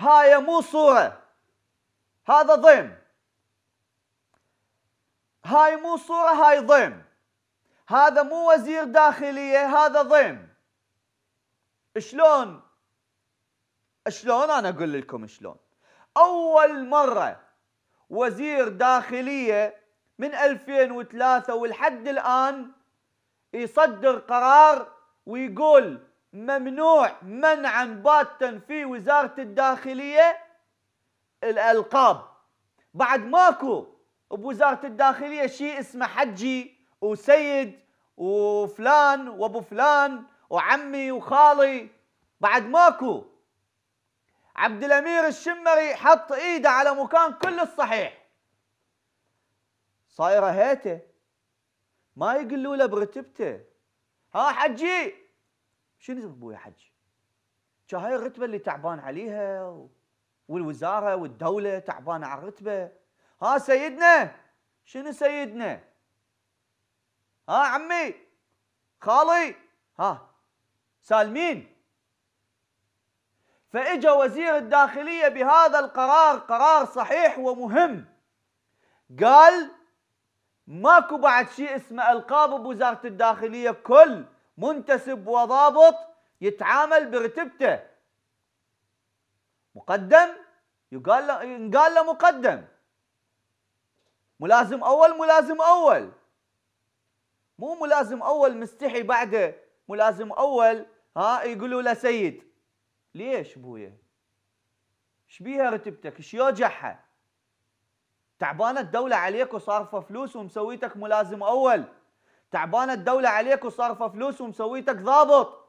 هاي مو صورة هذا ضيم هاي مو صورة هاي ضيم هذا مو وزير داخلية هذا ضيم شلون شلون انا اقول لكم شلون اول مرة وزير داخلية من 2003 ولحد الان يصدر قرار ويقول ممنوع منعا باتا في وزارة الداخلية الألقاب بعد ماكو بوزارة الداخلية شيء اسمه حجي وسيد وفلان وابو فلان وعمي وخالي بعد ماكو عبد الامير الشمري حط ايده على مكان كل الصحيح صايره هيته ما يقولوا له برتبته ها حجي شنو تبكي ابوي حجي؟ هاي الرتبه اللي تعبان عليها والوزاره والدوله تعبانه على الرتبه ها سيدنا شنو سيدنا؟ ها عمي خالي ها سالمين فاجا وزير الداخليه بهذا القرار قرار صحيح ومهم قال ماكو بعد شيء اسمه القاب بوزاره الداخليه كل منتسب وضابط يتعامل برتبته مقدم يقال له ينقال له مقدم ملازم اول ملازم اول مو ملازم اول مستحي بعده ملازم اول ها يقولوا له سيد ليش بويا شبيها رتبتك شيوجعها تعبانه الدوله عليك وصارفه فلوس ومسويتك ملازم اول تعبانه الدوله عليك وصارفه فلوس ومسويتك ضابط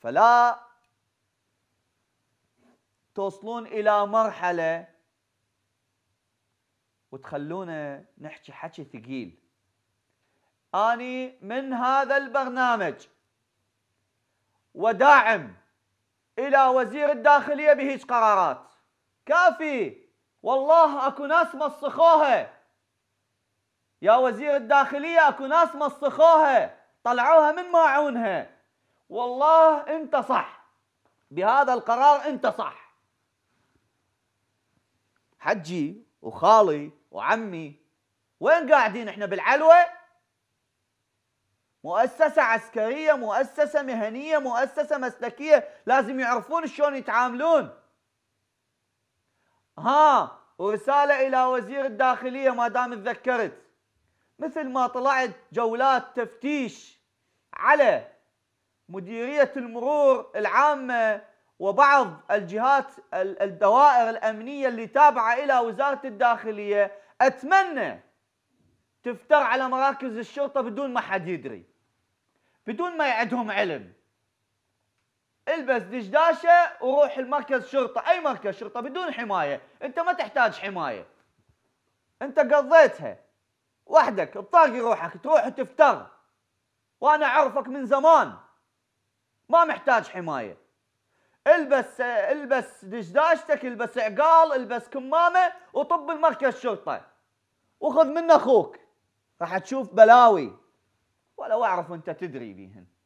فلا توصلون الى مرحله وتخلونا نحكي حكي ثقيل اني من هذا البرنامج وداعم الى وزير الداخليه بهيج قرارات كافي والله اكو ناس مسخوها يا وزير الداخلية اكو ناس مسخوها طلعوها من ماعونها والله انت صح بهذا القرار انت صح حجي وخالي وعمي وين قاعدين احنا بالعلوه مؤسسة عسكرية مؤسسة مهنية مؤسسة مسلكية لازم يعرفون شلون يتعاملون ها ورسالة إلى وزير الداخلية ما دام تذكرت مثل ما طلعت جولات تفتيش على مديرية المرور العامة وبعض الجهات الدوائر الأمنية اللي تابعة إلى وزارة الداخلية أتمنى تفتر على مراكز الشرطة بدون ما حد يدري بدون ما عندهم علم البس دشداشه وروح المركز شرطه اي مركز شرطه بدون حمايه انت ما تحتاج حمايه انت قضيتها وحدك بطاقي روحك تروح وتفتر وانا اعرفك من زمان ما محتاج حمايه البس البس دشداشتك البس عقال البس كمامه وطب المركز شرطه وخذ من اخوك راح تشوف بلاوي ولا اعرف انت تدري بيهن